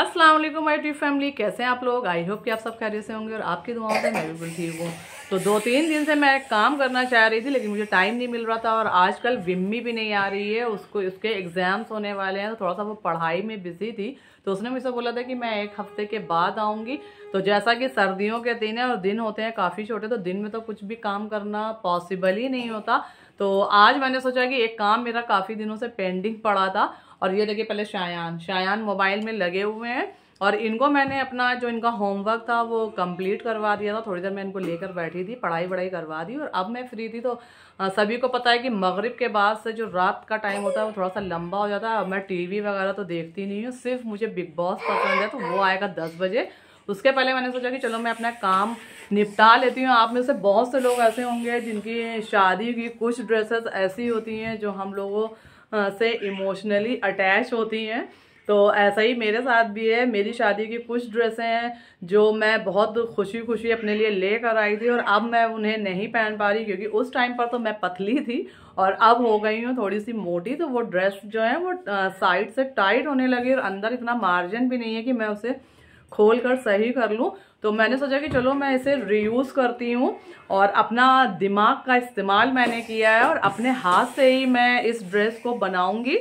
अस्सलाम वालेकुम my T family कैसे हैं आप लोग आई होप कि आप सब खैरियत से होंगे और आपकी दुआओं से मैं बिल्कुल ठीक हूँ तो दो तीन दिन से मैं काम करना चाह रही थी लेकिन मुझे टाइम नहीं मिल रहा था और आजकल विम्मी भी नहीं आ रही है उसको उसके एग्ज़ाम्स होने वाले हैं तो थोड़ा सा वो पढ़ाई में बिजी थी तो उसने मुझसे बोला था कि मैं एक हफ़्ते के बाद आऊँगी तो जैसा कि सर्दियों के दिन है और दिन होते हैं काफ़ी छोटे तो दिन में तो कुछ भी काम करना पॉसिबल ही नहीं होता तो आज मैंने सोचा कि एक काम मेरा काफ़ी दिनों से पेंडिंग पड़ा था और ये देखिए पहले शायान शायान मोबाइल में लगे हुए हैं और इनको मैंने अपना जो इनका होमवर्क था वो कंप्लीट करवा दिया था थोड़ी देर मैं इनको लेकर बैठी थी पढ़ाई वढ़ाई करवा दी और अब मैं फ्री थी तो सभी को पता है कि मगरिब के बाद से जो रात का टाइम होता है वो थोड़ा सा लंबा हो जाता है मैं टीवी वगैरह तो देखती नहीं हूँ सिर्फ मुझे बिग बॉस पसंद है तो वो आएगा दस बजे उसके पहले मैंने सोचा कि चलो मैं अपना काम निपटा लेती हूँ आप में से बहुत से लोग ऐसे होंगे जिनकी शादी की कुछ ड्रेसेस ऐसी होती हैं जो हम लोगों से इमोशनली अटैच होती हैं तो ऐसा ही मेरे साथ भी है मेरी शादी की कुछ ड्रेसें हैं जो मैं बहुत खुशी खुशी अपने लिए ले कर आई थी और अब मैं उन्हें नहीं पहन पा रही क्योंकि उस टाइम पर तो मैं पतली थी और अब हो गई हूँ थोड़ी सी मोटी तो वो ड्रेस जो है वो साइड से टाइट होने लगी और अंदर इतना मार्जिन भी नहीं है कि मैं उसे खोल कर सही कर लूँ तो मैंने सोचा कि चलो मैं इसे रीयूज़ करती हूँ और अपना दिमाग का इस्तेमाल मैंने किया है और अपने हाथ से ही मैं इस ड्रेस को बनाऊँगी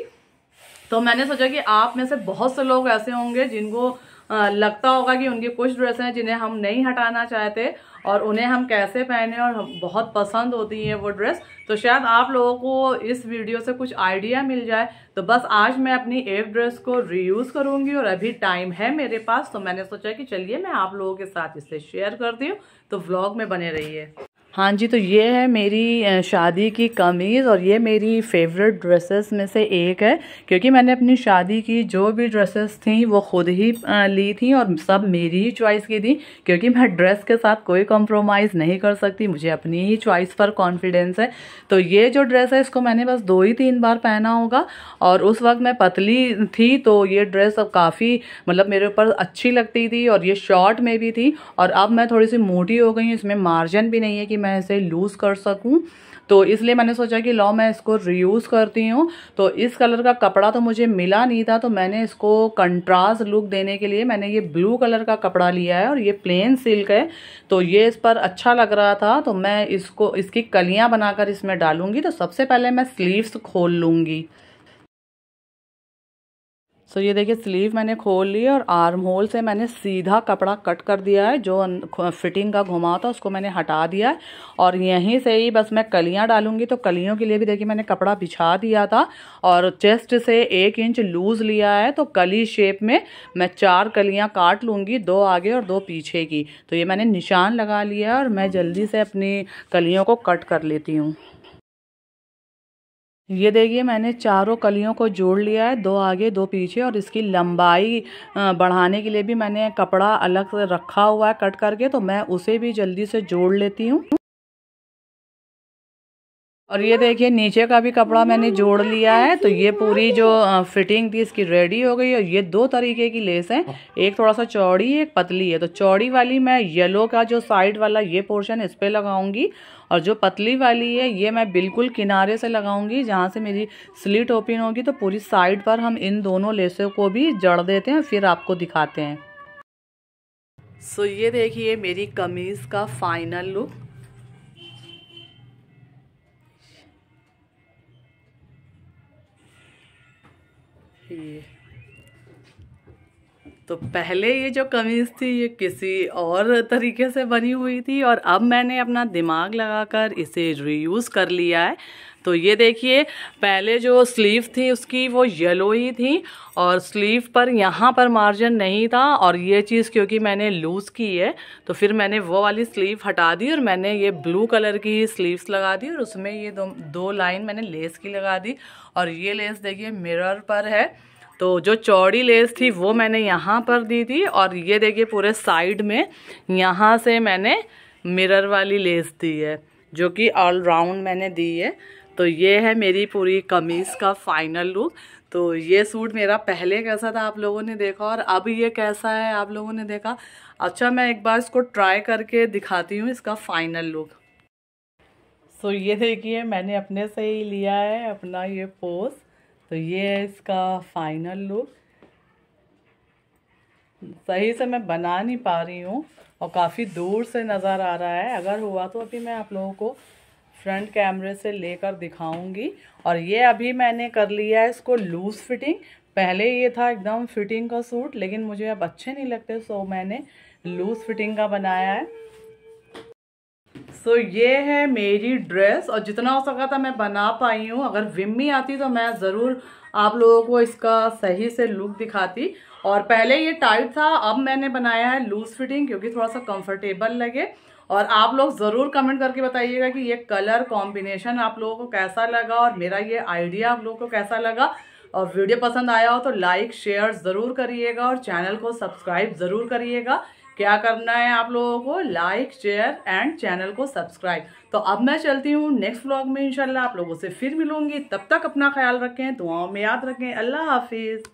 तो मैंने सोचा कि आप में से बहुत से लोग ऐसे होंगे जिनको लगता होगा कि उनकी कुछ ड्रेसें हैं जिन्हें हम नहीं हटाना चाहते और उन्हें हम कैसे पहने और हम बहुत पसंद होती हैं वो ड्रेस तो शायद आप लोगों को इस वीडियो से कुछ आइडिया मिल जाए तो बस आज मैं अपनी एक ड्रेस को रीयूज़ करूँगी और अभी टाइम है मेरे पास तो मैंने सोचा कि चलिए मैं आप लोगों के साथ इसे शेयर करती हूँ तो व्लॉग में बने रहिए हाँ जी तो ये है मेरी शादी की कमीज़ और ये मेरी फेवरेट ड्रेसेस में से एक है क्योंकि मैंने अपनी शादी की जो भी ड्रेसेस थी वो ख़ुद ही ली थी और सब मेरी ही चॉइस की थी क्योंकि मैं ड्रेस के साथ कोई कॉम्प्रोमाइज़ नहीं कर सकती मुझे अपनी ही चॉइस पर कॉन्फिडेंस है तो ये जो ड्रेस है इसको मैंने बस दो ही तीन बार पहना होगा और उस वक्त मैं पतली थी तो ये ड्रेस अब काफ़ी मतलब मेरे ऊपर अच्छी लगती थी और ये शॉर्ट में भी थी और अब मैं थोड़ी सी मोटी हो गई हूँ इसमें मार्जन भी नहीं है कि मैं इसे लूज़ कर सकूँ तो इसलिए मैंने सोचा कि लॉ मैं इसको रीयूज़ करती हूँ तो इस कलर का कपड़ा तो मुझे मिला नहीं था तो मैंने इसको कंट्रास्ट लुक देने के लिए मैंने ये ब्लू कलर का कपड़ा लिया है और ये प्लेन सिल्क है तो ये इस पर अच्छा लग रहा था तो मैं इसको इसकी कलियाँ बनाकर इसमें डालूंगी तो सबसे पहले मैं स्लीव्स खोल लूँगी सो ये देखिए स्लीव मैंने खोल ली और आर्म होल से मैंने सीधा कपड़ा कट कर दिया है जो फिटिंग का घुमाव था उसको मैंने हटा दिया है और यहीं से ही बस मैं कलियां डालूंगी तो कलियों के लिए भी देखिए मैंने कपड़ा बिछा दिया था और चेस्ट से एक इंच लूज़ लिया है तो कली शेप में मैं चार कलियाँ काट लूँगी दो आगे और दो पीछे की तो ये मैंने निशान लगा लिया और मैं जल्दी से अपनी कलियों को कट कर लेती हूँ ये देखिए मैंने चारों कलियों को जोड़ लिया है दो आगे दो पीछे और इसकी लंबाई बढ़ाने के लिए भी मैंने कपड़ा अलग से रखा हुआ है कट करके तो मैं उसे भी जल्दी से जोड़ लेती हूँ और ये देखिए नीचे का भी कपड़ा मैंने जोड़ लिया है तो ये पूरी जो फिटिंग थी इसकी रेडी हो गई और ये दो तरीके की लेस है एक थोड़ा सा चौड़ी एक पतली है तो चौड़ी वाली मैं येलो का जो साइड वाला ये पोर्शन इस पर लगाऊंगी और जो पतली वाली है ये मैं बिल्कुल किनारे से लगाऊंगी जहाँ से मेरी स्लीट ओपन होगी तो पूरी साइड पर हम इन दोनों लेसों को भी जड़ देते हैं फिर आपको दिखाते हैं सो so, ये देखिए मेरी कमीज़ का फाइनल लुक ये तो पहले ये जो कमीज़ थी ये किसी और तरीके से बनी हुई थी और अब मैंने अपना दिमाग लगाकर इसे रीयूज़ कर लिया है तो ये देखिए पहले जो स्लीव थी उसकी वो येलो ही थी और स्लीव पर यहाँ पर मार्जिन नहीं था और ये चीज़ क्योंकि मैंने लूज़ की है तो फिर मैंने वो वाली स्लीव हटा दी और मैंने ये ब्लू कलर की स्लीव्स लगा दी और उसमें ये दो दो लाइन मैंने लेस की लगा दी और ये लेस देखिए मिरर पर है तो जो चौड़ी लेस थी वो मैंने यहाँ पर दी थी और ये देखिए पूरे साइड में यहाँ से मैंने मिरर वाली लेस दी है जो कि ऑल राउंड मैंने दी है तो ये है मेरी पूरी कमीज़ का फाइनल लुक तो ये सूट मेरा पहले कैसा था आप लोगों ने देखा और अब ये कैसा है आप लोगों ने देखा अच्छा मैं एक बार इसको ट्राई करके दिखाती हूँ इसका फाइनल लुक सो so, ये देखिए मैंने अपने से ही लिया है अपना ये पोज तो ये है इसका फाइनल लुक सही से मैं बना नहीं पा रही हूँ और काफ़ी दूर से नज़र आ रहा है अगर हुआ तो अभी मैं आप लोगों को फ्रंट कैमरे से लेकर दिखाऊंगी और ये अभी मैंने कर लिया है इसको लूज़ फिटिंग पहले ये था एकदम फिटिंग का सूट लेकिन मुझे अब अच्छे नहीं लगते सो मैंने लूज़ फिटिंग का बनाया है सो so, ये है मेरी ड्रेस और जितना हो सका था मैं बना पाई हूँ अगर विम्मी आती तो मैं ज़रूर आप लोगों को इसका सही से लुक दिखाती और पहले ये टाइट था अब मैंने बनाया है लूज़ फिटिंग क्योंकि थोड़ा सा कंफर्टेबल लगे और आप लोग ज़रूर कमेंट करके बताइएगा कि ये कलर कॉम्बिनेशन आप लोगों को कैसा लगा और मेरा ये आइडिया आप लोगों को कैसा लगा और वीडियो पसंद आया हो तो लाइक शेयर ज़रूर करिएगा और चैनल को सब्सक्राइब ज़रूर करिएगा क्या करना है आप लोगों को लाइक शेयर एंड चैनल को सब्सक्राइब तो अब मैं चलती हूँ नेक्स्ट व्लॉग में इंशाल्लाह आप लोगों से फिर मिलूंगी तब तक अपना ख्याल रखें दुआओं में याद रखें अल्लाह हाफिज़